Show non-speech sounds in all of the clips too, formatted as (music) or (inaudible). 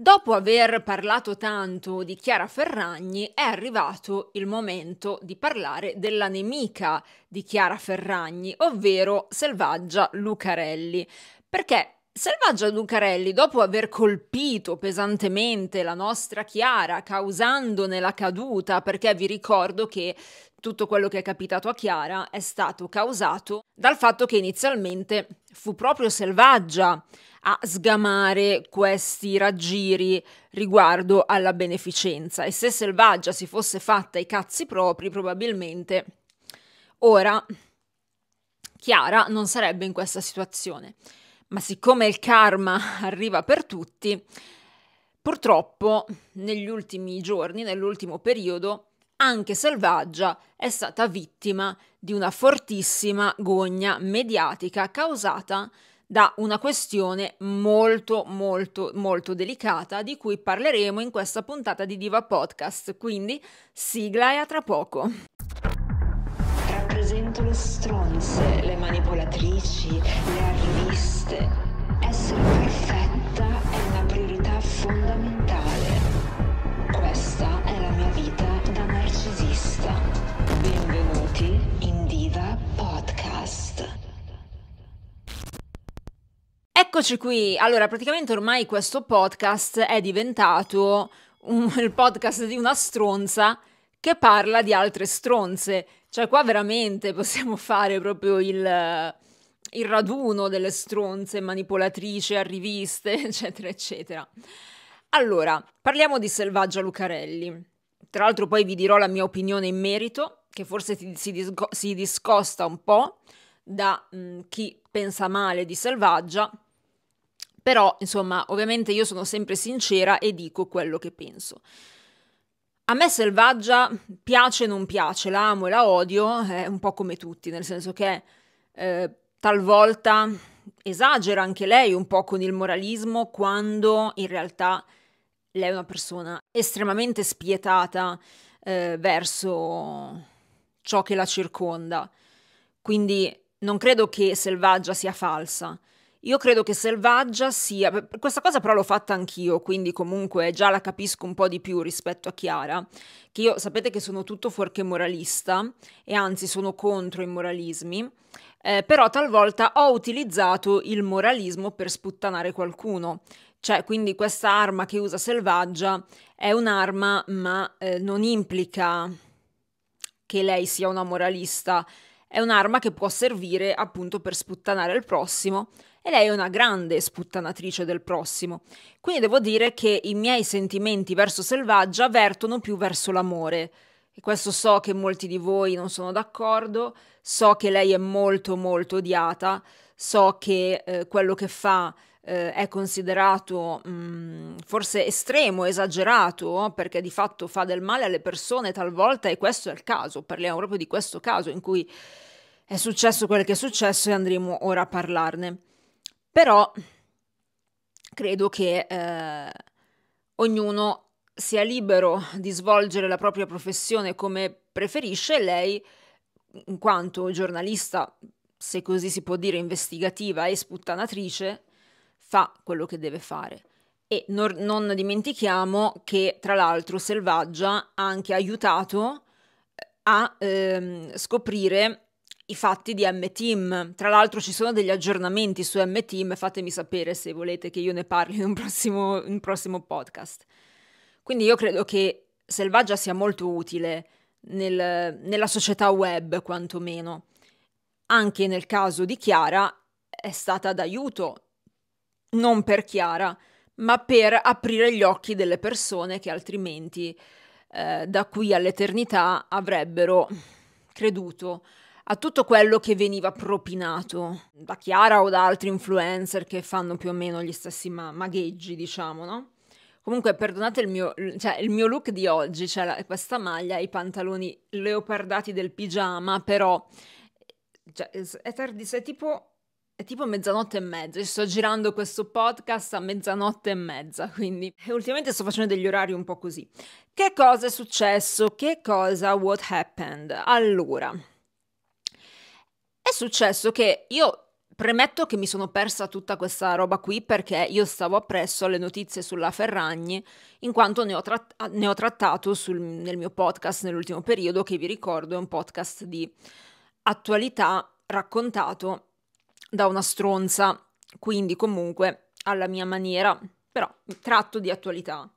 Dopo aver parlato tanto di Chiara Ferragni, è arrivato il momento di parlare della nemica di Chiara Ferragni, ovvero Selvaggia Lucarelli. Perché Selvaggia Lucarelli, dopo aver colpito pesantemente la nostra Chiara, causandone la caduta, perché vi ricordo che tutto quello che è capitato a Chiara è stato causato dal fatto che inizialmente fu proprio Selvaggia a sgamare questi raggiri riguardo alla beneficenza e se Selvaggia si fosse fatta i cazzi propri probabilmente ora Chiara non sarebbe in questa situazione. Ma siccome il karma (laughs) arriva per tutti, purtroppo negli ultimi giorni, nell'ultimo periodo, anche Selvaggia è stata vittima di una fortissima gogna mediatica causata da una questione molto molto molto delicata di cui parleremo in questa puntata di Diva Podcast, quindi sigla e a tra poco. Rappresento le stronze, le manipolatrici, le arriviste. Essere perfetta è una priorità fondamentale Eccoci qui. Allora, praticamente ormai questo podcast è diventato un, (laughs) il podcast di una stronza che parla di altre stronze. Cioè, qua veramente possiamo (laughs) fare proprio il, il raduno delle stronze manipolatrici, a riviste, (laughs) eccetera, eccetera. Allora, parliamo di Selvaggia Lucarelli. Tra l'altro poi vi dirò la mia opinione in merito, che forse ti, si, disco, si, discosta un po' da mh, chi pensa male di Selvaggia, però, insomma, ovviamente io sono sempre sincera e dico quello che penso. A me Selvaggia piace o non piace, la amo e la odio, è un po' come tutti, nel senso che eh, talvolta esagera anche lei un po' con il moralismo quando in realtà lei è una persona estremamente spietata eh, verso ciò che la circonda. Quindi non credo che Selvaggia sia falsa, io credo che selvaggia sia. Questa cosa però l'ho fatta anch'io, quindi comunque già la capisco un po' di più rispetto a Chiara. Che io sapete che sono tutto fuorché moralista e anzi sono contro i moralismi. Eh, però talvolta ho utilizzato il moralismo per sputtanare qualcuno. Cioè, quindi questa arma che usa selvaggia è un'arma, ma eh, non implica che lei sia una moralista. È un'arma che può servire appunto per sputtanare il prossimo e lei è una grande sputtanatrice del prossimo. Quindi devo dire che i miei sentimenti verso Selvaggia vertono più verso l'amore. E questo so che molti di voi non sono d'accordo, so che lei è molto molto odiata, so che eh, quello che fa eh, è considerato mh, mm, forse estremo, esagerato, perché di fatto fa del male alle persone talvolta e questo è il caso, parliamo proprio di questo caso in cui è successo quello che è successo e andremo ora a parlarne. Però credo che eh, ognuno sia libero di svolgere la propria professione come preferisce lei, in quanto giornalista, se così si può dire, investigativa e sputtanatrice, fa quello che deve fare. E non, non dimentichiamo che, tra l'altro, Selvaggia ha anche aiutato eh, a ehm, scoprire i fatti di M-Team. Tra l'altro ci sono degli aggiornamenti su M-Team, fatemi sapere se volete che io ne parli in un prossimo, in un prossimo podcast. Quindi io credo che Selvaggia sia molto utile nel, nella società web, quantomeno. Anche nel caso di Chiara è stata d'aiuto, non per Chiara, ma per aprire gli occhi delle persone che altrimenti eh, da qui all'eternità avrebbero creduto a tutto quello che veniva propinato da Chiara o da altri influencer che fanno più o meno gli stessi ma magheggi, diciamo, no? Comunque, perdonate il mio, cioè, il mio look di oggi, cioè la, questa maglia, i pantaloni leopardati del pigiama, però cioè, è tardi, sei tipo è tipo mezzanotte e mezza, sto girando questo podcast a mezzanotte e mezza, quindi e ultimamente sto facendo degli orari un po' così. Che cosa è successo? Che cosa? What happened? Allora, è successo che io Premetto che mi sono persa tutta questa roba qui perché io stavo appresso alle notizie sulla Ferragni, in quanto ne ho, tratta- ne ho trattato sul, nel mio podcast nell'ultimo periodo, che vi ricordo è un podcast di attualità raccontato da una stronza, quindi comunque alla mia maniera, però tratto di attualità.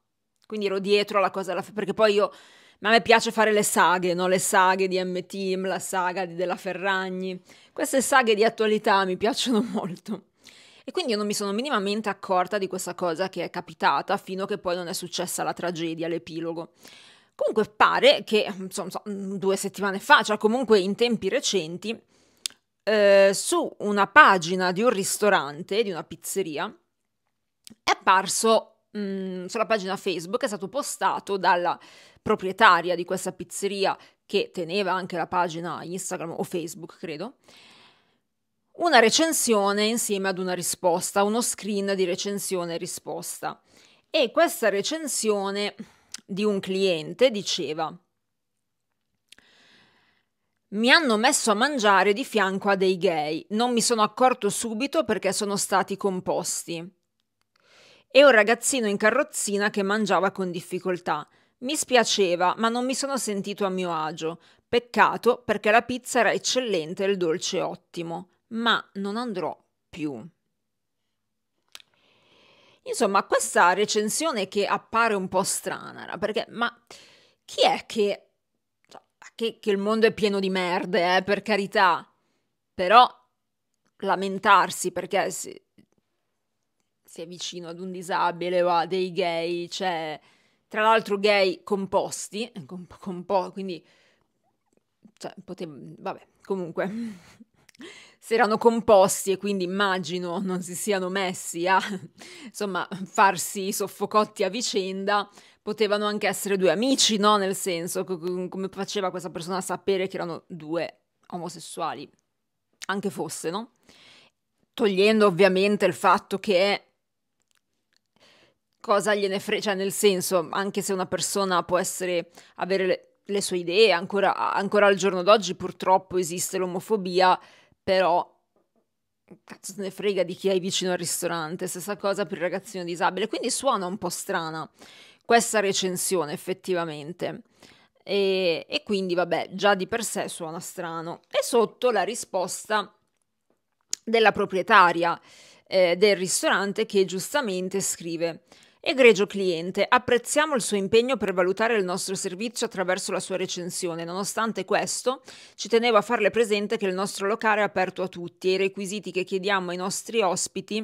Quindi ero dietro alla cosa, della, perché poi io ma a me piace fare le saghe, no? Le saghe di M-Team, la saga di Della Ferragni. Queste saghe di attualità mi piacciono (laughs) molto. E quindi io non mi sono minimamente accorta di questa cosa che è capitata fino a che poi non è successa la tragedia, l'epilogo. Comunque pare che, insomma, due settimane fa, cioè comunque in tempi recenti, eh, su una pagina di un ristorante, di una pizzeria, è apparso mh, mm, sulla pagina Facebook, è stato postato dalla proprietaria di questa pizzeria che teneva anche la pagina Instagram o Facebook, credo, una recensione insieme ad una risposta, uno screen di recensione e risposta. E questa recensione di un cliente diceva mi hanno messo a mangiare di fianco a dei gay, non mi sono accorto subito perché sono stati composti. E un ragazzino in carrozzina che mangiava con difficoltà. Mi spiaceva, ma non mi sono sentito a mio agio. Peccato perché la pizza era eccellente e il dolce ottimo, ma non andrò più. Insomma, questa recensione che appare un po' strana, perché ma chi è che che, che il mondo è pieno di merde, eh, per carità, però lamentarsi perché si, si è vicino ad un disabile o a dei gay, cioè tra l'altro gay composti, comp- eh, compo- quindi cioè, potev- vabbè, comunque si (laughs) erano composti e quindi immagino non si siano messi a insomma farsi soffocotti a vicenda, potevano anche essere due amici, no? Nel senso, c- come faceva questa persona a sapere che erano due omosessuali, anche fosse, no? Togliendo ovviamente il fatto che cosa gliene frega, cioè nel senso, anche se una persona può essere, avere le, le sue idee, ancora, ancora, al giorno d'oggi purtroppo esiste l'omofobia, però cazzo se ne frega di chi hai vicino al ristorante, stessa cosa per il ragazzino disabile, quindi suona un po' strana questa recensione effettivamente. E, e quindi vabbè, già di per sé suona strano. E sotto la risposta della proprietaria eh, del ristorante che giustamente scrive Egregio cliente, apprezziamo il suo impegno per valutare il nostro servizio attraverso la sua recensione. Nonostante questo, ci tenevo a farle presente che il nostro locale è aperto a tutti e i requisiti che chiediamo ai nostri ospiti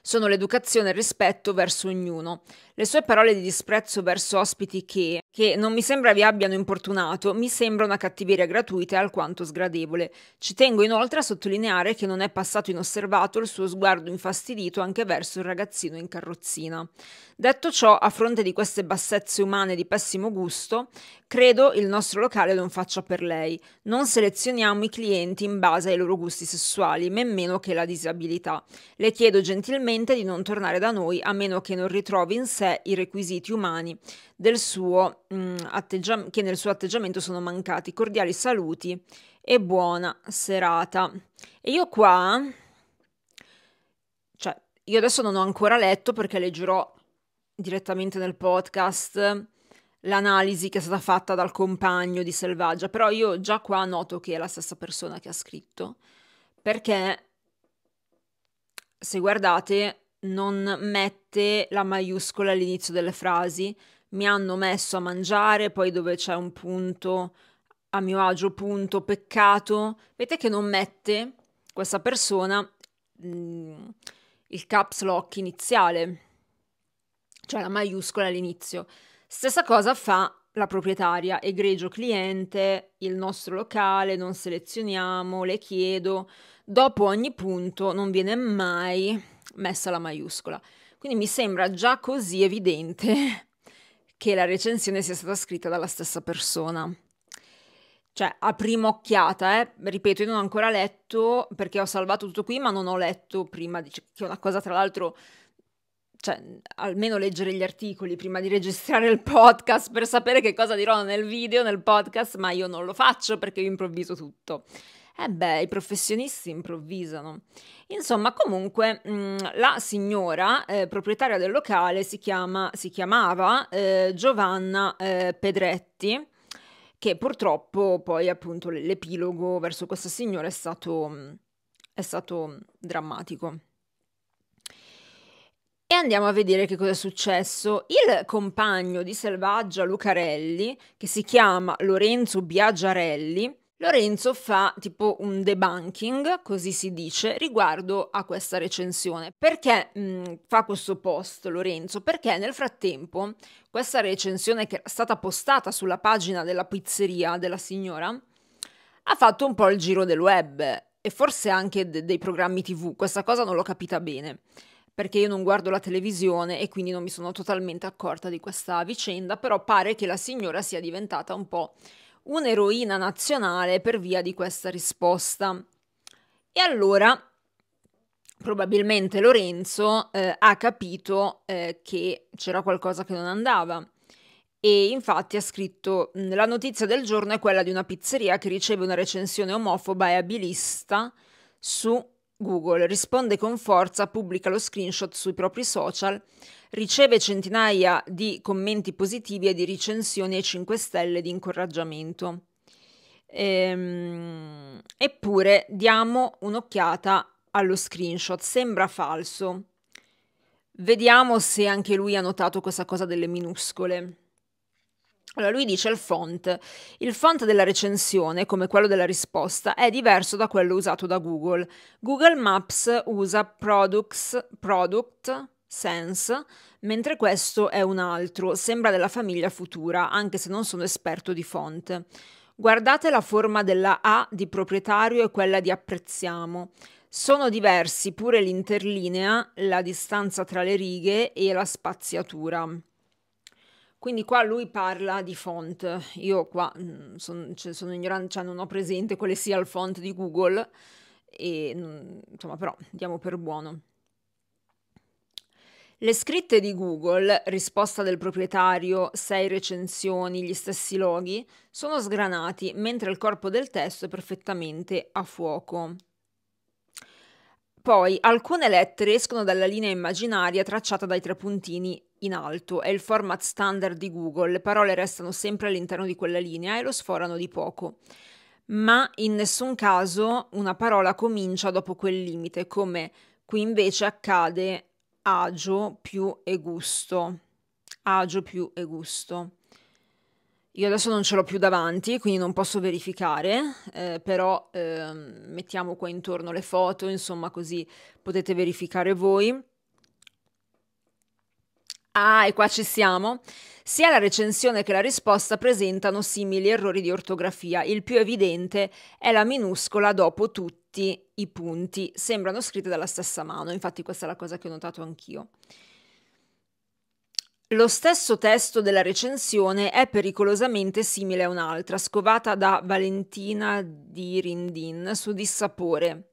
sono l'educazione e il rispetto verso ognuno. Le sue parole di disprezzo verso ospiti che, che non mi sembra vi abbiano importunato, mi sembra una cattiveria gratuita e alquanto sgradevole. Ci tengo inoltre a sottolineare che non è passato inosservato il suo sguardo infastidito anche verso il ragazzino in carrozzina. Detto ciò, a fronte di queste bassezze umane di pessimo gusto, credo il nostro locale non faccia per lei. Non selezioniamo i clienti in base ai loro gusti sessuali, men meno che la disabilità. Le chiedo gentilmente di non tornare da noi a meno che non ritrovi in sé cioè i requisiti umani suo, mh, mm, atteggia- che nel suo atteggiamento sono mancati. Cordiali saluti e buona serata. E io qua, cioè, io adesso non ho ancora letto perché leggerò direttamente nel podcast l'analisi che è stata fatta dal compagno di Selvaggia, però io già qua noto che è la stessa persona che ha scritto, perché se guardate non mette la maiuscola all'inizio delle frasi. Mi hanno messo a mangiare, poi dove c'è un punto, a mio agio, punto, peccato. Vedete che non mette questa persona mh, mm, il caps lock iniziale, cioè la maiuscola all'inizio. Stessa cosa fa la proprietaria, egregio cliente, il nostro locale, non selezioniamo, le chiedo. Dopo ogni punto non viene mai messa la maiuscola. Quindi mi sembra già così evidente (laughs) che la recensione sia stata scritta dalla stessa persona. Cioè, a prima occhiata, eh, ripeto, io non ho ancora letto perché ho salvato tutto qui, ma non ho letto prima, di, cioè, che è una cosa tra l'altro cioè, almeno leggere gli articoli prima di registrare il podcast per sapere che cosa dirò nel video, nel podcast, ma io non lo faccio perché improvviso tutto. Eh beh, i professionisti improvvisano. Insomma, comunque, mh, mm, la signora eh, proprietaria del locale si, chiama, si chiamava eh, Giovanna eh, Pedretti, che purtroppo poi appunto l'epilogo verso questa signora è stato, è stato drammatico. E andiamo a vedere che cosa è successo. Il compagno di Selvaggia Lucarelli, che si chiama Lorenzo Biagiarelli, Lorenzo fa tipo un debunking, così si dice, riguardo a questa recensione. Perché mh, mm, fa questo post Lorenzo? Perché nel frattempo questa recensione che era stata postata sulla pagina della pizzeria della signora ha fatto un po' il giro del web e forse anche de- dei programmi tv, questa cosa non l'ho capita bene perché io non guardo la televisione e quindi non mi sono totalmente accorta di questa vicenda, però pare che la signora sia diventata un po' un'eroina nazionale per via di questa risposta. E allora probabilmente Lorenzo eh, ha capito eh, che c'era qualcosa che non andava. E infatti ha scritto: La notizia del giorno è quella di una pizzeria che riceve una recensione omofoba e abilista su Google. Risponde con forza, pubblica lo screenshot sui propri social, riceve centinaia di commenti positivi e di recensioni ai 5 stelle di incoraggiamento. Ehm, eppure diamo un'occhiata allo screenshot, sembra falso. Vediamo se anche lui ha notato questa cosa delle minuscole. Allora lui dice il font. Il font della recensione, come quello della risposta, è diverso da quello usato da Google. Google Maps usa products, product, Sense, mentre questo è un altro, sembra della famiglia futura, anche se non sono esperto di fonte. Guardate la forma della A di proprietario e quella di apprezziamo. Sono diversi pure l'interlinea, la distanza tra le righe e la spaziatura. Quindi qua lui parla di font. Io qua mm, son, cioè, sono ignorante, cioè non ho presente quale sia il font di Google, e, mm, insomma, però diamo per buono. Le scritte di Google, risposta del proprietario, sei recensioni, gli stessi loghi, sono sgranati, mentre il corpo del testo è perfettamente a fuoco. Poi alcune lettere escono dalla linea immaginaria tracciata dai tre puntini in alto, è il format standard di Google, le parole restano sempre all'interno di quella linea e lo sforano di poco. Ma in nessun caso una parola comincia dopo quel limite, come qui invece accade agio più e gusto. Agio più e gusto. Io adesso non ce l'ho più davanti, quindi non posso verificare, eh, però eh, mettiamo qua intorno le foto, insomma, così potete verificare voi. Ah, e qua ci siamo. Sia la recensione che la risposta presentano simili errori di ortografia. Il più evidente è la minuscola dopo tutto tutti i punti sembrano scritti dalla stessa mano, infatti questa è la cosa che ho notato anch'io. Lo stesso testo della recensione è pericolosamente simile a un'altra, scovata da Valentina di Rindin su Dissapore,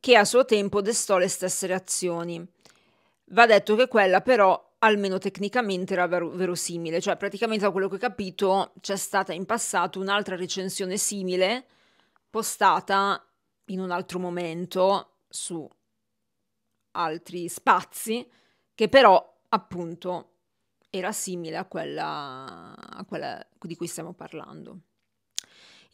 che a suo tempo destò le stesse reazioni. Va detto che quella però, almeno tecnicamente, era ver verosimile, cioè praticamente da quello che ho capito c'è stata in passato un'altra recensione simile, postata in un altro momento su altri spazi che però appunto era simile a quella, a quella di cui stiamo parlando.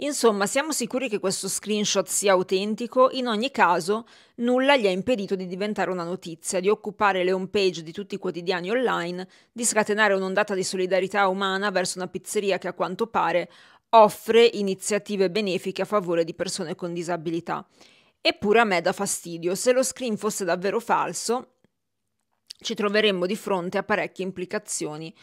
Insomma, siamo sicuri che questo screenshot sia autentico, in ogni caso nulla gli ha impedito di diventare una notizia, di occupare le homepage di tutti i quotidiani online, di scatenare un'ondata di solidarietà umana verso una pizzeria che a quanto pare offre iniziative benefiche a favore di persone con disabilità. Eppure a me dà fastidio, se lo screen fosse davvero falso ci troveremmo di fronte a parecchie implicazioni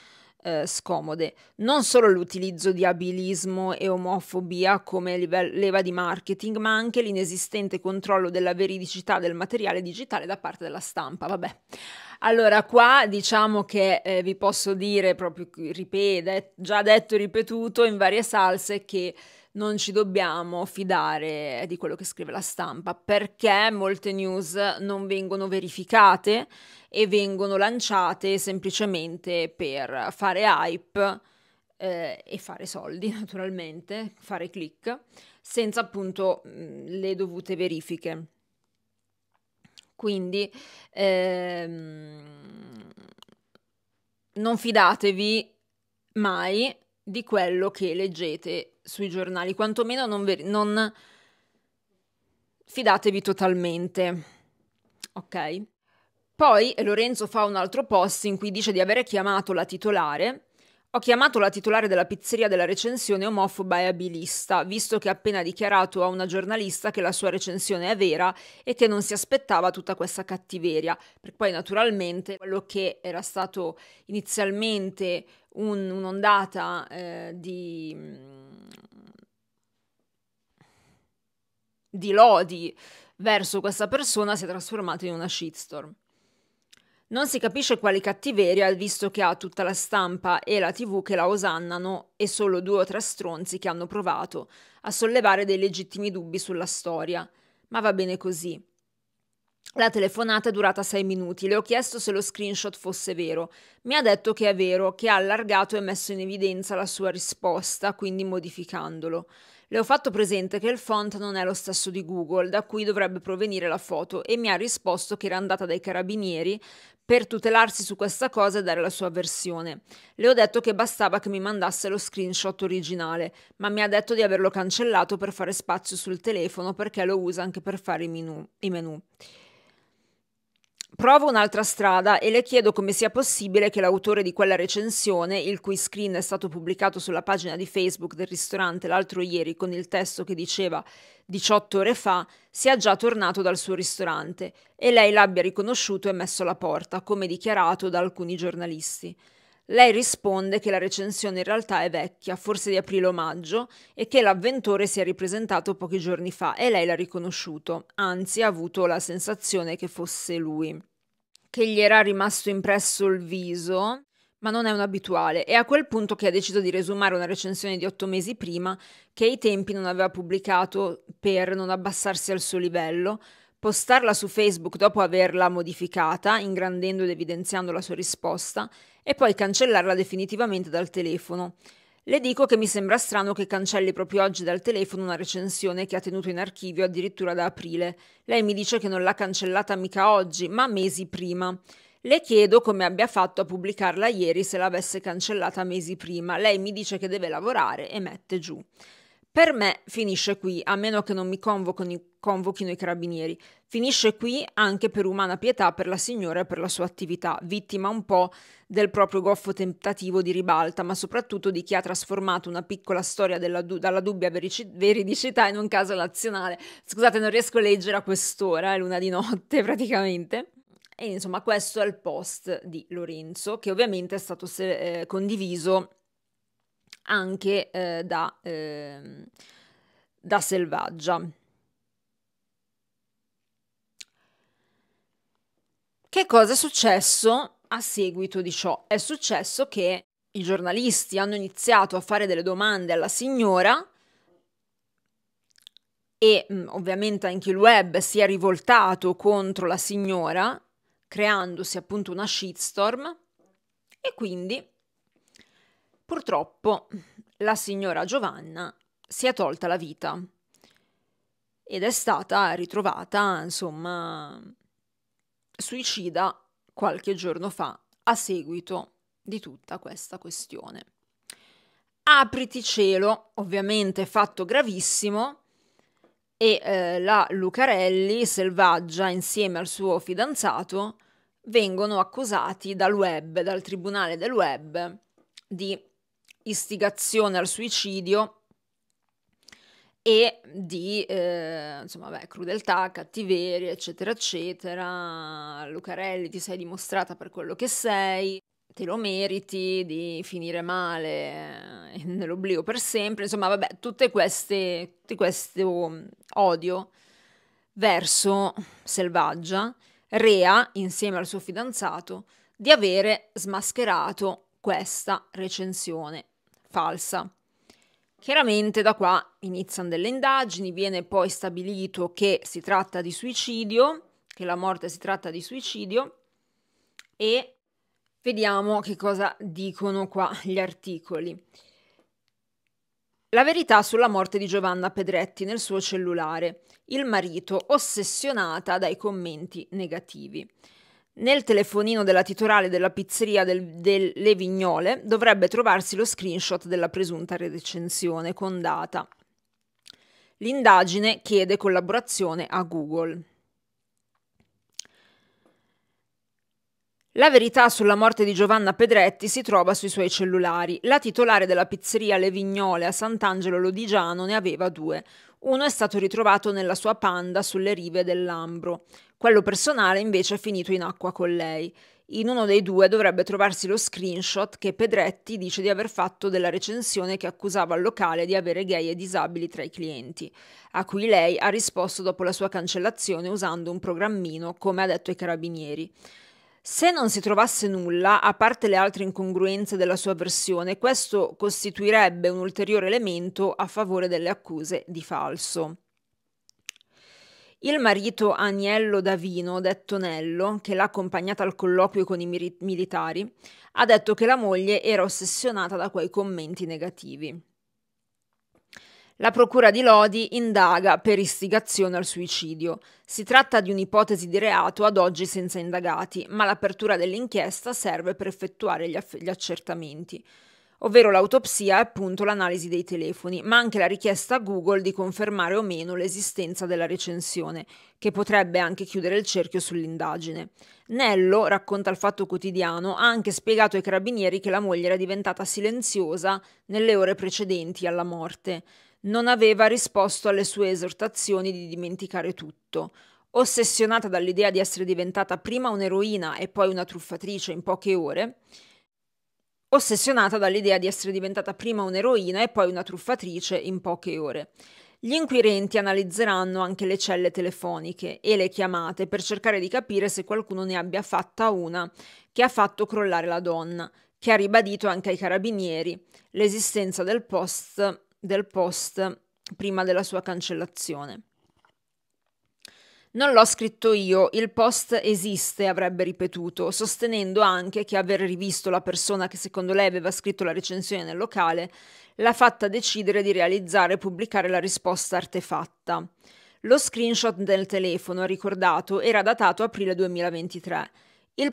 eh, scomode. Non solo l'utilizzo di abilismo e omofobia come leva di marketing, ma anche l'inesistente controllo della veridicità del materiale digitale da parte della stampa. Vabbè. Allora, qua diciamo che eh, vi posso dire, proprio ripeto, già detto e ripetuto in varie salse, che non ci dobbiamo fidare di quello che scrive la stampa perché molte news non vengono verificate e vengono lanciate semplicemente per fare hype eh, e fare soldi (laughs) naturalmente, fare click, senza appunto mm, le dovute verifiche. Quindi ehm, non fidatevi mai di quello che leggete sui giornali, quantomeno non, ver- non fidatevi totalmente. Ok? Poi Lorenzo fa un altro post in cui dice di aver chiamato la titolare ho chiamato la titolare della pizzeria della recensione omofoba e abilista, visto che ha appena dichiarato a una giornalista che la sua recensione è vera e che non si aspettava tutta questa cattiveria. Per poi naturalmente quello che era stato inizialmente un, un'ondata eh, di, mm, di lodi verso questa persona si è trasformato in una shitstorm. Non si capisce quali cattiveria, visto che ha tutta la stampa e la tv che la osannano e solo due o tre stronzi che hanno provato a sollevare dei legittimi dubbi sulla storia. Ma va bene così. La telefonata è durata sei minuti, le ho chiesto se lo screenshot fosse vero. Mi ha detto che è vero, che ha allargato e messo in evidenza la sua risposta, quindi modificandolo. Le ho fatto presente che il font non è lo stesso di Google, da cui dovrebbe provenire la foto, e mi ha risposto che era andata dai carabinieri per tutelarsi su questa cosa e dare la sua versione. Le ho detto che bastava che mi mandasse lo screenshot originale, ma mi ha detto di averlo cancellato per fare spazio sul telefono perché lo usa anche per fare i menu. I menu. Provo un'altra strada e le chiedo come sia possibile che l'autore di quella recensione, il cui screen è stato pubblicato sulla pagina di Facebook del ristorante l'altro ieri con il testo che diceva 18 ore fa, sia già tornato dal suo ristorante e lei l'abbia riconosciuto e messo alla porta, come dichiarato da alcuni giornalisti. Lei risponde che la recensione in realtà è vecchia, forse di aprile o maggio, e che l'avventore si è ripresentato pochi giorni fa e lei l'ha riconosciuto, anzi ha avuto la sensazione che fosse lui, che gli era rimasto impresso il viso, ma non è un abituale, e a quel punto che ha deciso di resumare una recensione di otto mesi prima, che ai tempi non aveva pubblicato per non abbassarsi al suo livello, postarla su Facebook dopo averla modificata, ingrandendo ed evidenziando la sua risposta, e poi cancellarla definitivamente dal telefono. Le dico che mi sembra strano che cancelli proprio oggi dal telefono una recensione che ha tenuto in archivio addirittura da aprile. Lei mi dice che non l'ha cancellata mica oggi, ma mesi prima. Le chiedo come abbia fatto a pubblicarla ieri se l'avesse cancellata mesi prima. Lei mi dice che deve lavorare e mette giù. Per me finisce qui, a meno che non mi convochino i carabinieri. Finisce qui anche per umana pietà per la signora e per la sua attività, vittima un po' del proprio goffo tentativo di ribalta, ma soprattutto di chi ha trasformato una piccola storia du- dalla dubbia verici- veridicità in un caso nazionale. Scusate, non riesco a leggere a quest'ora, è luna di notte (laughs) praticamente. E insomma, questo è il post di Lorenzo, che ovviamente è stato se- eh, condiviso anche eh, da, eh, da selvaggia. Che cosa è successo a seguito di ciò? È successo che i giornalisti hanno iniziato a fare delle domande alla signora e mm, ovviamente anche il web si è rivoltato contro la signora creandosi appunto una shitstorm e quindi Purtroppo la signora Giovanna si è tolta la vita ed è stata ritrovata, insomma, suicida qualche giorno fa a seguito di tutta questa questione. Apriti cielo, ovviamente fatto gravissimo, e eh, la Lucarelli, selvaggia, insieme al suo fidanzato, vengono accusati dal web, dal tribunale del web, di istigazione al suicidio e di eh, insomma, beh, crudeltà, cattiveria, eccetera, eccetera. Lucarelli, ti sei dimostrata per quello che sei, te lo meriti di finire male eh, nell'oblio per sempre. Insomma, vabbè, tutte queste, tutto questo mm, odio verso Selvaggia, rea insieme al suo fidanzato di avere smascherato questa recensione falsa. Chiaramente da qua iniziano delle indagini, viene poi stabilito che si tratta di suicidio, che la morte si tratta di suicidio e vediamo che cosa dicono qua gli articoli. La verità sulla morte di Giovanna Pedretti nel suo cellulare. Il marito ossessionata dai commenti negativi. Nel telefonino della titolare della pizzeria del, delle Vignole dovrebbe trovarsi lo screenshot della presunta recensione con data. L'indagine chiede collaborazione a Google. La verità sulla morte di Giovanna Pedretti si trova sui suoi cellulari. La titolare della pizzeria Le Vignole a Sant'Angelo Lodigiano ne aveva due, uno è stato ritrovato nella sua panda sulle rive dell'Ambro. Quello personale invece è finito in acqua con lei. In uno dei due dovrebbe trovarsi lo screenshot che Pedretti dice di aver fatto della recensione che accusava il locale di avere gay e disabili tra i clienti, a cui lei ha risposto dopo la sua cancellazione usando un programmino, come ha detto ai carabinieri. Se non si trovasse nulla, a parte le altre incongruenze della sua versione, questo costituirebbe un ulteriore elemento a favore delle accuse di falso. Il marito Agnello Davino, detto Nello, che l'ha accompagnata al colloquio con i militari, ha detto che la moglie era ossessionata da quei commenti negativi. La procura di Lodi indaga per istigazione al suicidio. Si tratta di un'ipotesi di reato ad oggi senza indagati, ma l'apertura dell'inchiesta serve per effettuare gli, gli accertamenti, ovvero l'autopsia e appunto l'analisi dei telefoni, ma anche la richiesta a Google di confermare o meno l'esistenza della recensione, che potrebbe anche chiudere il cerchio sull'indagine. Nello, racconta il Fatto Quotidiano, ha anche spiegato ai carabinieri che la moglie era diventata silenziosa nelle ore precedenti alla morte non aveva risposto alle sue esortazioni di dimenticare tutto. Ossessionata dall'idea di essere diventata prima un'eroina e poi una truffatrice in poche ore, ossessionata dall'idea di essere diventata prima un'eroina e poi una truffatrice in poche ore. Gli inquirenti analizzeranno anche le celle telefoniche e le chiamate per cercare di capire se qualcuno ne abbia fatta una che ha fatto crollare la donna, che ha ribadito anche ai carabinieri l'esistenza del post del post prima della sua cancellazione. Non l'ho scritto io, il post esiste, avrebbe ripetuto, sostenendo anche che aver rivisto la persona che secondo lei aveva scritto la recensione nel locale l'ha fatta decidere di realizzare e pubblicare la risposta artefatta. Lo screenshot del telefono, ricordato, era datato aprile 2023. Il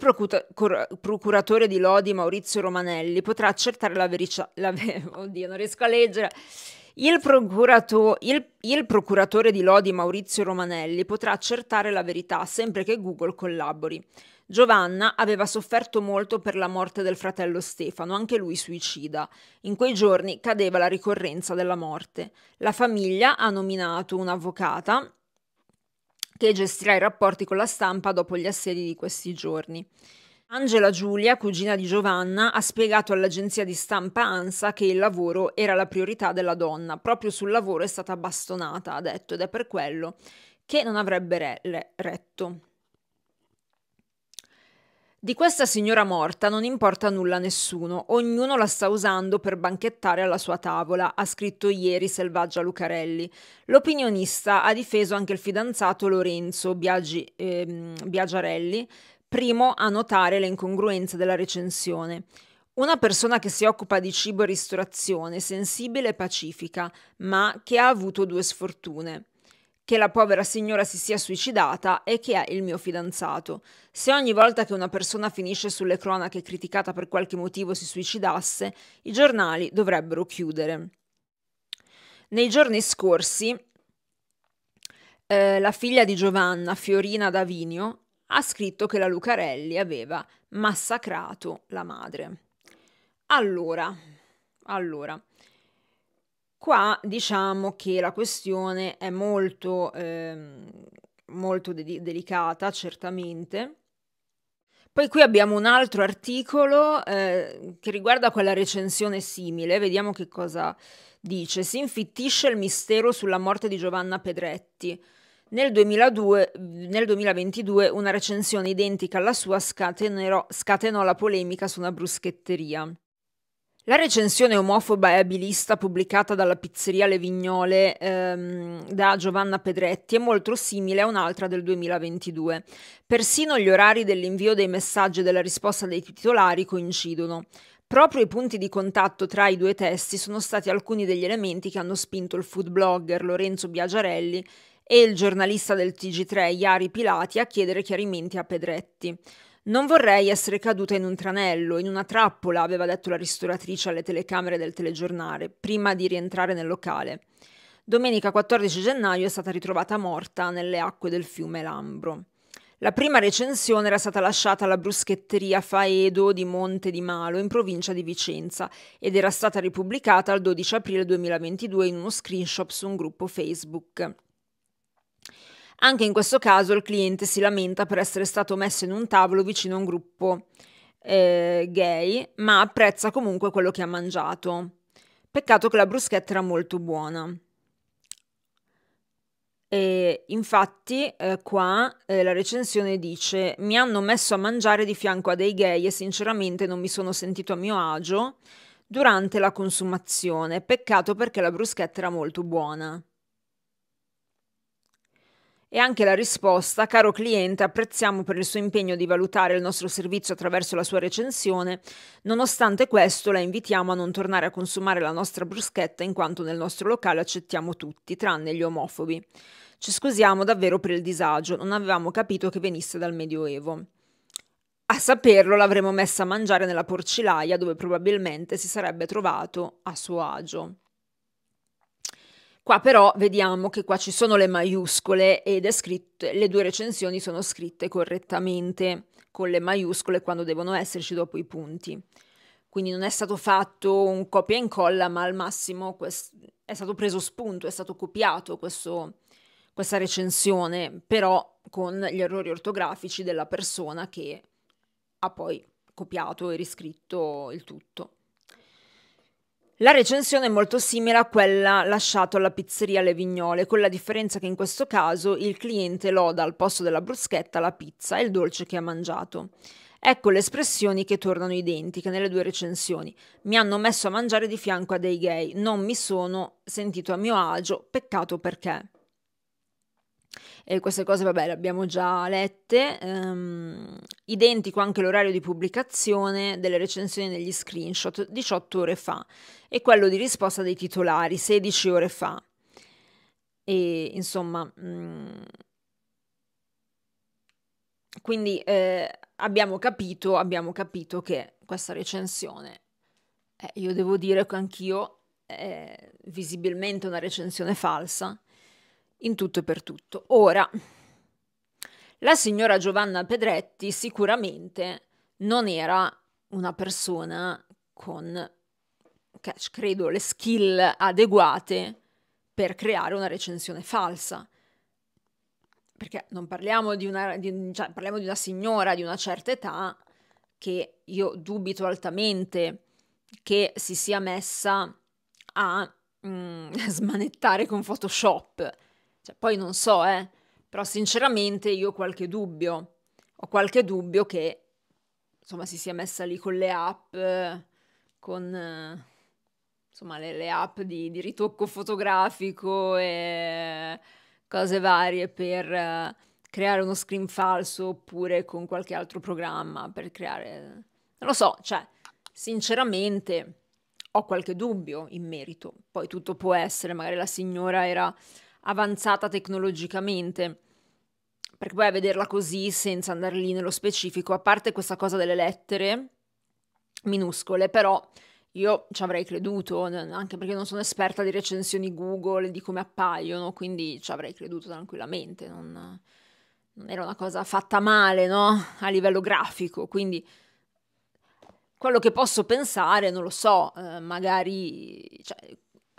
procuratore di Lodi, Maurizio Romanelli, potrà accertare la verità. Ve (laughs) Oddio, non riesco a leggere. Il, il, il, procuratore di Lodi, Maurizio Romanelli, potrà accertare la verità sempre che Google collabori. Giovanna aveva sofferto molto per la morte del fratello Stefano, anche lui suicida. In quei giorni cadeva la ricorrenza della morte. La famiglia ha nominato un'avvocata che gestirà i rapporti con la stampa dopo gli assedi di questi giorni. Angela Giulia, cugina di Giovanna, ha spiegato all'agenzia di stampa ANSA che il lavoro era la priorità della donna, proprio sul lavoro è stata bastonata, ha detto, ed è per quello che non avrebbe re retto. Di questa signora morta non importa nulla a nessuno, ognuno la sta usando per banchettare alla sua tavola, ha scritto ieri Selvaggia Lucarelli. L'opinionista ha difeso anche il fidanzato Lorenzo Biagi, eh, Biagiarelli, primo a notare le incongruenze della recensione. Una persona che si occupa di cibo e ristorazione, sensibile e pacifica, ma che ha avuto due sfortune che la povera signora si sia suicidata e che è il mio fidanzato. Se ogni volta che una persona finisce sulle cronache criticata per qualche motivo si suicidasse, i giornali dovrebbero chiudere. Nei giorni scorsi, eh, la figlia di Giovanna, Fiorina Davinio, ha scritto che la Lucarelli aveva massacrato la madre. Allora, allora, Qua diciamo che la questione è molto, ehm, molto de delicata, certamente. Poi qui abbiamo un altro articolo eh, che riguarda quella recensione simile, vediamo che cosa dice. Si infittisce il mistero sulla morte di Giovanna Pedretti. Nel, 2002, nel, 2022 una recensione identica alla sua scatenò, scatenò la polemica su una bruschetteria. La recensione omofoba e abilista pubblicata dalla pizzeria Le Vignole ehm, da Giovanna Pedretti è molto simile a un'altra del 2022. Persino gli orari dell'invio dei messaggi e della risposta dei titolari coincidono. Proprio i punti di contatto tra i due testi sono stati alcuni degli elementi che hanno spinto il food blogger Lorenzo Biagiarelli e il giornalista del TG3 Iari Pilati a chiedere chiarimenti a Pedretti. Non vorrei essere caduta in un tranello, in una trappola, aveva detto la ristoratrice alle telecamere del telegiornale, prima di rientrare nel locale. Domenica 14 gennaio è stata ritrovata morta nelle acque del fiume Lambro. La prima recensione era stata lasciata alla bruschetteria Faedo di Monte di Malo, in provincia di Vicenza, ed era stata ripubblicata il 12 aprile 2022 in uno screenshot su un gruppo Facebook. Anche in questo caso il cliente si lamenta per essere stato messo in un tavolo vicino a un gruppo eh, gay, ma apprezza comunque quello che ha mangiato. Peccato che la bruschetta era molto buona. E infatti eh, qua eh, la recensione dice mi hanno messo a mangiare di fianco a dei gay e sinceramente non mi sono sentito a mio agio durante la consumazione. Peccato perché la bruschetta era molto buona. E anche la risposta, caro cliente, apprezziamo per il suo impegno di valutare il nostro servizio attraverso la sua recensione, nonostante questo la invitiamo a non tornare a consumare la nostra bruschetta in quanto nel nostro locale accettiamo tutti, tranne gli omofobi. Ci scusiamo davvero per il disagio, non avevamo capito che venisse dal Medioevo. A saperlo l'avremmo messa a mangiare nella porcilaia dove probabilmente si sarebbe trovato a suo agio. Qua però vediamo che qua ci sono le maiuscole ed è scritto, le due recensioni sono scritte correttamente con le maiuscole quando devono esserci dopo i punti. Quindi non è stato fatto un copia e incolla, ma al massimo è stato preso spunto, è stato copiato questo, questa recensione, però con gli errori ortografici della persona che ha poi copiato e riscritto il tutto. La recensione è molto simile a quella lasciata alla pizzeria alle Vignole, con la differenza che in questo caso il cliente loda al posto della bruschetta la pizza e il dolce che ha mangiato. Ecco le espressioni che tornano identiche nelle due recensioni. Mi hanno messo a mangiare di fianco a dei gay, non mi sono sentito a mio agio, peccato perché. E queste cose, vabbè, le abbiamo già lette. Um, identico anche l'orario di pubblicazione delle recensioni degli screenshot, 18 ore fa, e quello di risposta dei titolari, 16 ore fa. E insomma, mh, mm, quindi eh, abbiamo, capito, abbiamo capito che questa recensione, eh, io devo dire che anch'io è eh, visibilmente una recensione falsa in tutto e per tutto. Ora, la signora Giovanna Pedretti sicuramente non era una persona con, credo, le skill adeguate per creare una recensione falsa. Perché non parliamo di una, di, cioè, parliamo di una signora di una certa età che io dubito altamente che si sia messa a mm, (laughs) smanettare con Photoshop cioè, poi non so, eh, però sinceramente io ho qualche dubbio, ho qualche dubbio che insomma si sia messa lì con le app, con insomma le, le app di, di, ritocco fotografico e cose varie per eh, creare uno screen falso oppure con qualche altro programma per creare... Non lo so, cioè, sinceramente ho qualche dubbio in merito. Poi tutto può essere, magari la signora era avanzata tecnologicamente. Perché poi a vederla così, senza andare lì nello specifico, a parte questa cosa delle lettere minuscole, però io ci avrei creduto, anche perché non sono esperta di recensioni Google e di come appaiono, quindi ci avrei creduto tranquillamente. Non, non era una cosa fatta male, no? A livello grafico, quindi quello che posso pensare, non lo so, eh, magari cioè,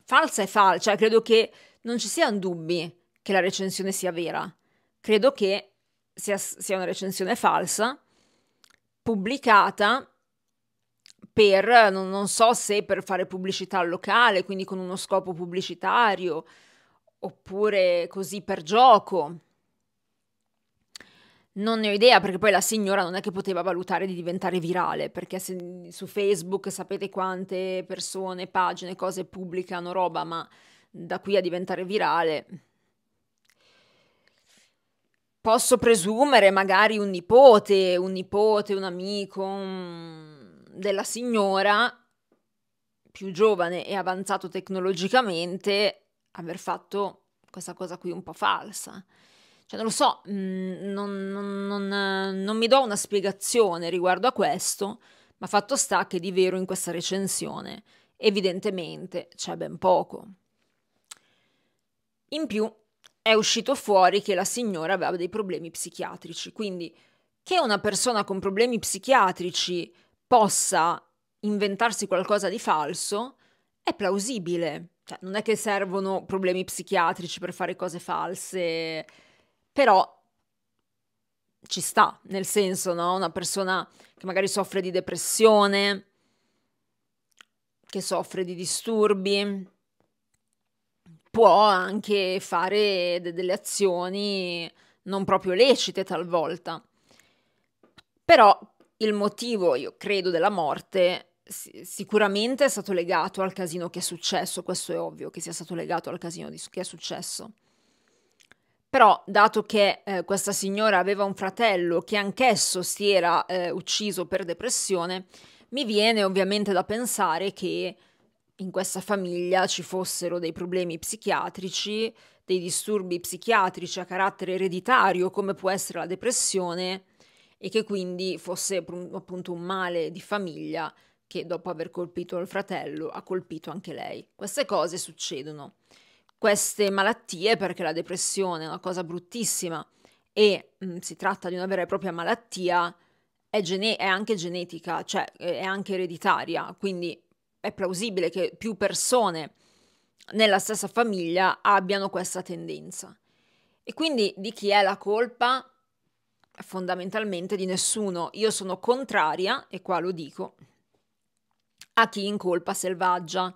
falsa è falsa, cioè, credo che non ci siano dubbi che la recensione sia vera. Credo che sia, sia una recensione falsa, pubblicata per, non, non, so se per fare pubblicità al locale, quindi con uno scopo pubblicitario, oppure così per gioco. Non ne ho idea perché poi la signora non è che poteva valutare di diventare virale, perché se, su Facebook sapete quante persone, pagine, cose pubblicano roba, ma da qui a diventare virale. Posso presumere magari un nipote, un nipote, un amico un... della signora più giovane e avanzato tecnologicamente aver fatto questa cosa qui un po' falsa. Cioè, non lo so, mm, non, non, non, non mi do una spiegazione riguardo a questo, ma fatto sta che di vero in questa recensione evidentemente c'è ben poco. In più è uscito fuori che la signora aveva dei problemi psichiatrici, quindi che una persona con problemi psichiatrici possa inventarsi qualcosa di falso è plausibile. Cioè, non è che servono problemi psichiatrici per fare cose false, però ci sta, nel senso, no? Una persona che magari soffre di depressione, che soffre di disturbi, può anche fare de- delle azioni non proprio lecite talvolta. Però il motivo, io credo, della morte sicuramente è stato legato al casino che è successo, questo è ovvio che sia stato legato al casino di, che è successo. Però, dato che eh, questa signora aveva un fratello che anch'esso si era eh, ucciso per depressione, mi viene ovviamente da pensare che in questa famiglia ci fossero dei problemi psichiatrici, dei disturbi psichiatrici a carattere ereditario come può essere la depressione e che quindi fosse appunto un male di famiglia che dopo aver colpito il fratello ha colpito anche lei. Queste cose succedono. Queste malattie, perché la depressione è una cosa bruttissima e mh, mm, si tratta di una vera e propria malattia, è, gene- è anche genetica, cioè eh, è anche ereditaria, quindi è plausibile che più persone nella stessa famiglia abbiano questa tendenza. E quindi di chi è la colpa? Fondamentalmente di nessuno. Io sono contraria, e qua lo dico, a chi incolpa selvaggia.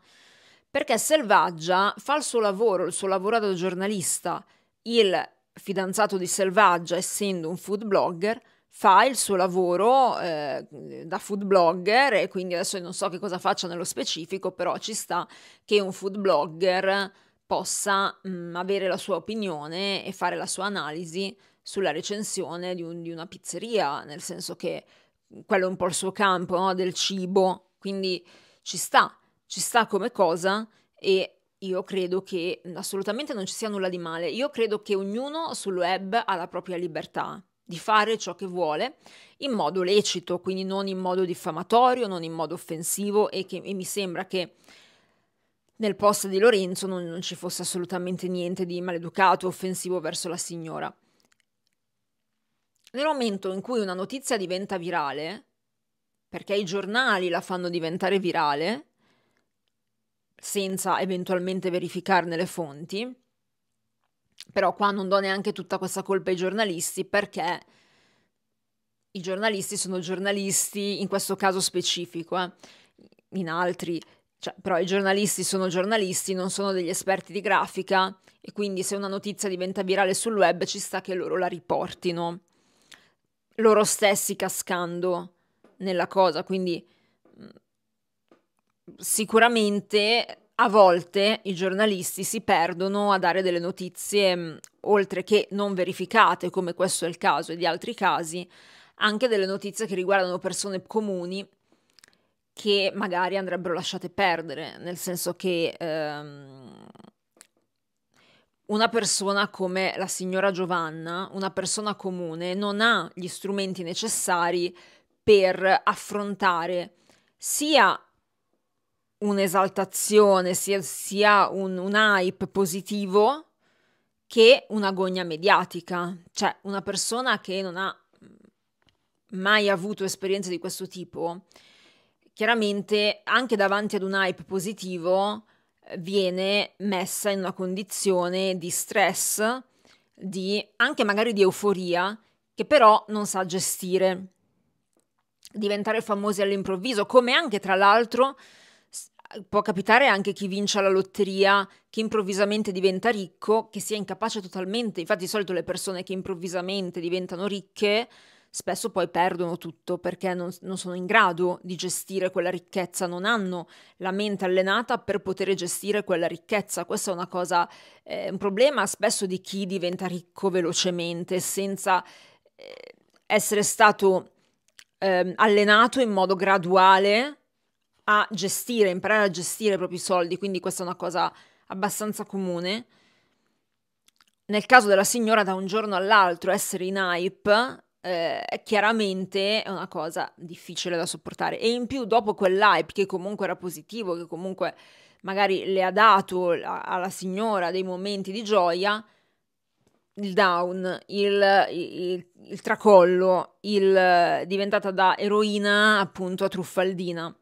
Perché selvaggia fa il suo lavoro, il suo lavoro da giornalista. Il fidanzato di selvaggia, essendo un food blogger, fa il suo lavoro eh, da food blogger e quindi adesso non so che cosa faccia nello specifico, però ci sta che un food blogger possa mh, mm, avere la sua opinione e fare la sua analisi sulla recensione di, un, di, una pizzeria, nel senso che mm, quello è un po' il suo campo no? del cibo, quindi ci sta, ci sta come cosa e io credo che assolutamente non ci sia nulla di male, io credo che ognuno sul web ha la propria libertà di fare ciò che vuole in modo lecito, quindi non in modo diffamatorio, non in modo offensivo e, che, e mi sembra che nel post di Lorenzo non, non ci fosse assolutamente niente di maleducato, offensivo verso la signora. Nel momento in cui una notizia diventa virale, perché i giornali la fanno diventare virale, senza eventualmente verificarne le fonti, però qua non do neanche tutta questa colpa ai giornalisti perché i giornalisti sono giornalisti in questo caso specifico, eh. in altri, cioè, però i giornalisti sono giornalisti, non sono degli esperti di grafica e quindi se una notizia diventa virale sul web ci sta che loro la riportino, loro stessi cascando nella cosa, quindi mm, sicuramente a volte i giornalisti si perdono a dare delle notizie, mm, oltre che non verificate, come questo è il caso e di altri casi, anche delle notizie che riguardano persone comuni che magari andrebbero lasciate perdere, nel senso che ehm, una persona come la signora Giovanna, una persona comune, non ha gli strumenti necessari per affrontare sia un'esaltazione, sia, sia un, un hype positivo che un'agonia gogna mediatica, cioè una persona che non ha mai avuto esperienze di questo tipo, chiaramente anche davanti ad un hype positivo viene messa in una condizione di stress, di anche magari di euforia, che però non sa gestire. Diventare famosi all'improvviso, come anche tra l'altro eh, può capitare anche chi vince la lotteria, che improvvisamente diventa ricco, che sia incapace totalmente. Infatti, di solito le persone che improvvisamente diventano ricche spesso poi perdono tutto perché non, non, sono in grado di gestire quella ricchezza, non hanno la mente allenata per poter gestire quella ricchezza. Questa è una cosa, eh, un problema spesso di chi diventa ricco velocemente senza eh, essere stato eh, allenato in modo graduale a gestire, imparare a gestire i propri soldi, quindi questa è una cosa abbastanza comune. Nel caso della signora da un giorno all'altro essere in hype eh, chiaramente è una cosa difficile da sopportare e in più dopo quell'hype che comunque era positivo, che comunque magari le ha dato a, alla signora dei momenti di gioia, il down, il, il, il tracollo, il eh, diventata da eroina appunto a truffaldina.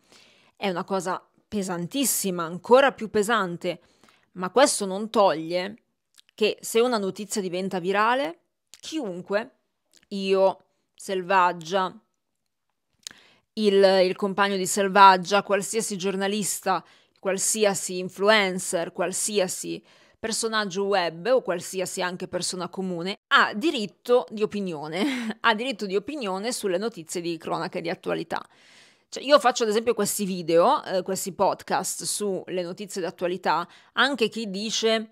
È una cosa pesantissima, ancora più pesante, ma questo non toglie che se una notizia diventa virale, chiunque, io, Selvaggia, il, il, compagno di Selvaggia, qualsiasi giornalista, qualsiasi influencer, qualsiasi personaggio web o qualsiasi anche persona comune, ha diritto di opinione, (laughs) ha diritto di opinione sulle notizie di cronaca e di attualità. Cioè, io faccio ad esempio questi video, eh, questi podcast sulle notizie d'attualità, anche chi dice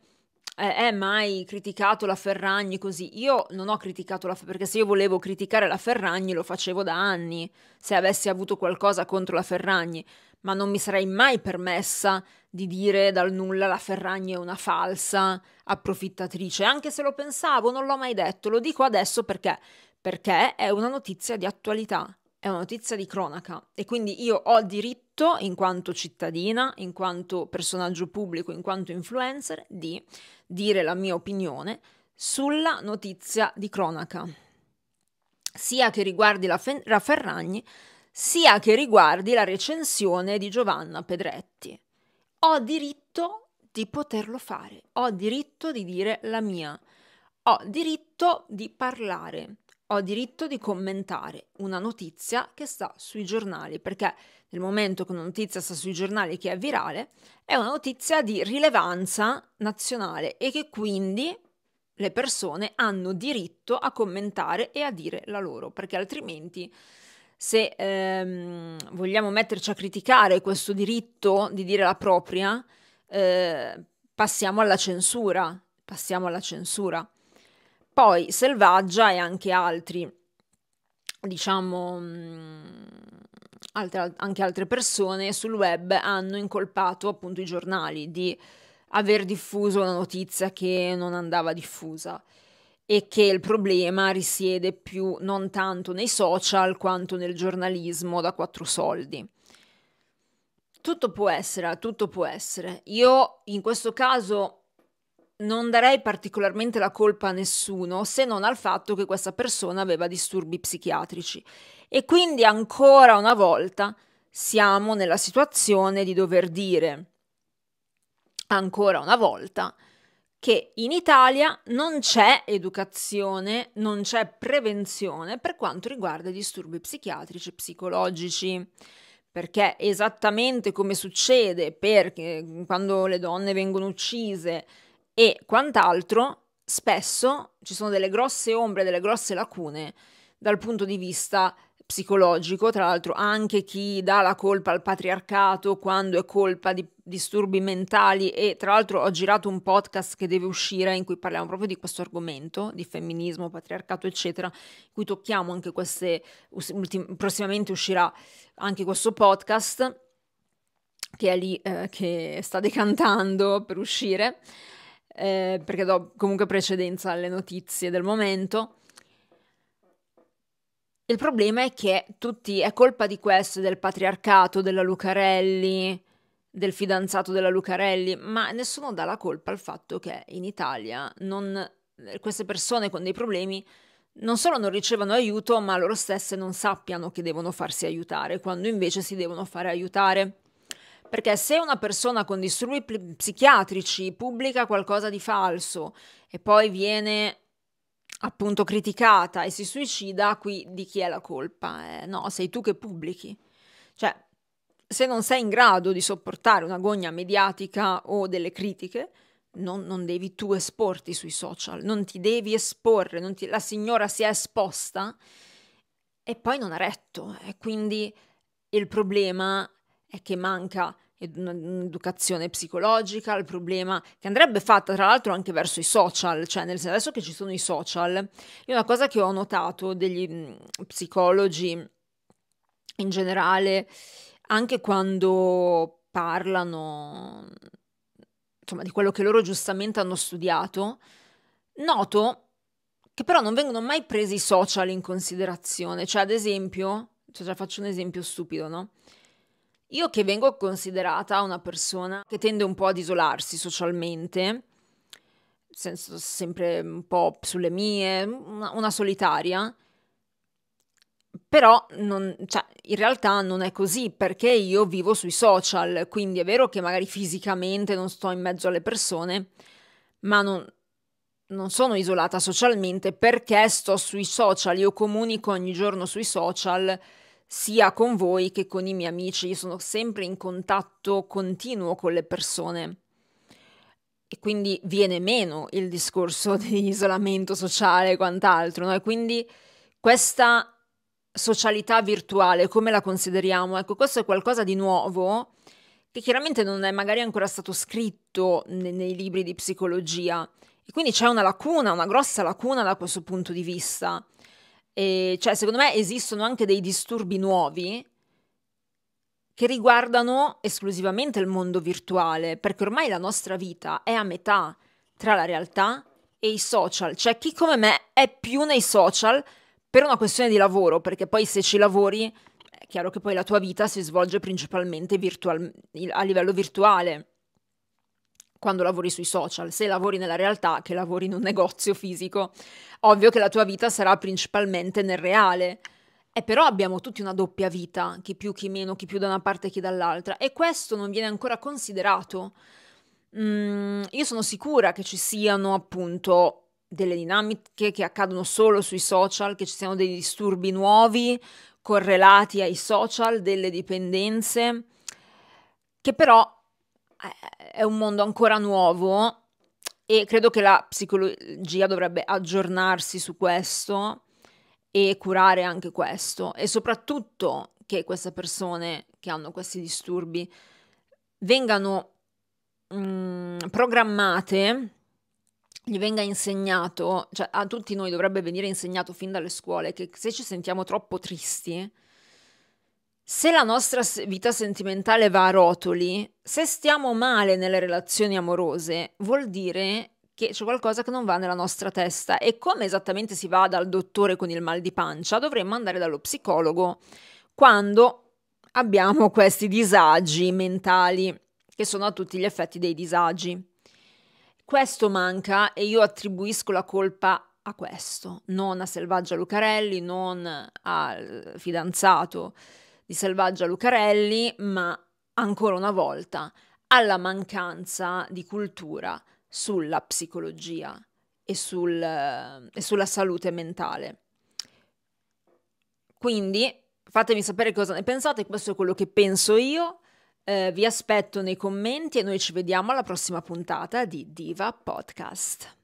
eh, eh, ma criticato la Ferragni così. Io non ho criticato la Ferragni, perché se io volevo criticare la Ferragni lo facevo da anni, se avessi avuto qualcosa contro la Ferragni, ma non mi sarei mai permessa di dire dal nulla la Ferragni è una falsa approfittatrice, anche se lo pensavo, non l'ho mai detto, lo dico adesso perché, perché è una notizia di attualità è una notizia di cronaca e quindi io ho diritto, in quanto cittadina, in quanto personaggio pubblico, in quanto influencer, di dire la mia opinione sulla notizia di cronaca, sia che riguardi la, Fe- la Ferragni, sia che riguardi la recensione di Giovanna Pedretti. Ho diritto di poterlo fare, ho diritto di dire la mia, ho diritto di parlare ho diritto di commentare una notizia che sta sui giornali, perché nel momento che una notizia sta sui giornali che è virale, è una notizia di rilevanza nazionale e che quindi le persone hanno diritto a commentare e a dire la loro, perché altrimenti se ehm, vogliamo metterci a criticare questo diritto di dire la propria, eh, passiamo alla censura, passiamo alla censura. Poi Selvaggia e anche altri, diciamo, mm, altre, anche altre persone sul web hanno incolpato appunto i giornali di aver diffuso una notizia che non andava diffusa e che il problema risiede più non tanto nei social quanto nel giornalismo da quattro soldi. Tutto può essere, tutto può essere. Io in questo caso non darei particolarmente la colpa a nessuno se non al fatto che questa persona aveva disturbi psichiatrici. E quindi ancora una volta siamo nella situazione di dover dire, ancora una volta, che in Italia non c'è educazione, non c'è prevenzione per quanto riguarda i disturbi psichiatrici e psicologici perché esattamente come succede perché quando le donne vengono uccise e quant'altro, spesso ci sono delle grosse ombre, delle grosse lacune dal punto di vista psicologico, tra l'altro anche chi dà la colpa al patriarcato quando è colpa di disturbi mentali e tra l'altro ho girato un podcast che deve uscire in cui parliamo proprio di questo argomento, di femminismo, patriarcato eccetera, in cui tocchiamo anche queste, prossimamente uscirà anche questo podcast che è lì eh, che sta decantando per uscire eh, perché do comunque precedenza alle notizie del momento. Il problema è che tutti, è colpa di questo, del patriarcato, della Lucarelli, del fidanzato della Lucarelli, ma nessuno dà la colpa al fatto che in Italia non, eh, queste persone con dei problemi non solo non ricevono aiuto, ma loro stesse non sappiano che devono farsi aiutare, quando invece si devono fare aiutare. Perché se una persona con disturbi psichiatrici pubblica qualcosa di falso e poi viene appunto criticata e si suicida, qui di chi è la colpa? Eh, no, sei tu che pubblichi. Cioè, se non sei in grado di sopportare un'agonia mediatica o delle critiche, non, non, devi tu esporti sui social, non ti devi esporre, ti, la signora si è esposta e poi non ha retto. E quindi il problema è che manca un'educazione psicologica al problema che andrebbe fatta tra l'altro anche verso i social, cioè nel senso adesso che ci sono i social, io una cosa che ho notato degli mhmm, psicologi in generale, anche quando parlano insomma di quello che loro giustamente hanno studiato, noto che però non vengono mai presi i social in considerazione, cioè ad esempio, cioè faccio un esempio stupido, no? Io che vengo considerata una persona che tende un po' ad isolarsi socialmente, nel senso sempre un po' sulle mie, una, una solitaria, però non, cioè, in realtà non è così perché io vivo sui social, quindi è vero che magari fisicamente non sto in mezzo alle persone, ma non, non sono isolata socialmente perché sto sui social, io comunico ogni giorno sui social sia con voi che con i miei amici, io sono sempre in contatto continuo con le persone e quindi viene meno il discorso (laughs) di isolamento sociale e quant'altro, no? E quindi questa socialità virtuale, come la consideriamo? Ecco, questo è qualcosa di nuovo che chiaramente non è magari ancora stato scritto ne- nei libri di psicologia e quindi c'è una lacuna, una grossa lacuna da questo punto di vista e cioè, secondo me esistono anche dei disturbi nuovi che riguardano esclusivamente il mondo virtuale, perché ormai la nostra vita è a metà tra la realtà e i social. Cioè, chi come me è più nei social per una questione di lavoro, perché poi se ci lavori è chiaro che poi la tua vita si svolge principalmente virtual- a livello virtuale quando lavori sui social, se lavori nella realtà, che lavori in un negozio fisico, ovvio che la tua vita sarà principalmente nel reale. E eh, però abbiamo tutti una doppia vita, chi più, chi meno, chi più da una parte, chi dall'altra, e questo non viene ancora considerato. Mm, io sono sicura che ci siano appunto delle dinamiche che accadono solo sui social, che ci siano dei disturbi nuovi correlati ai social, delle dipendenze, che però è un mondo ancora nuovo e credo che la psicologia dovrebbe aggiornarsi su questo e curare anche questo e soprattutto che queste persone che hanno questi disturbi vengano mh, mm, programmate, gli venga insegnato, cioè a tutti noi dovrebbe venire insegnato fin dalle scuole che se ci sentiamo troppo tristi se la nostra vita sentimentale va a rotoli, se stiamo male nelle relazioni amorose, vuol dire che c'è qualcosa che non va nella nostra testa e come esattamente si va dal dottore con il mal di pancia, dovremmo andare dallo psicologo quando abbiamo questi disagi mentali che sono a tutti gli effetti dei disagi. Questo manca e io attribuisco la colpa a questo, non a Selvaggia Lucarelli, non al fidanzato di Selvaggia Lucarelli, ma ancora una volta alla mancanza di cultura sulla psicologia e, sul, e sulla salute mentale. Quindi fatemi sapere cosa ne pensate, questo è quello che penso io. Eh, vi aspetto nei commenti e noi ci vediamo alla prossima puntata di Diva Podcast.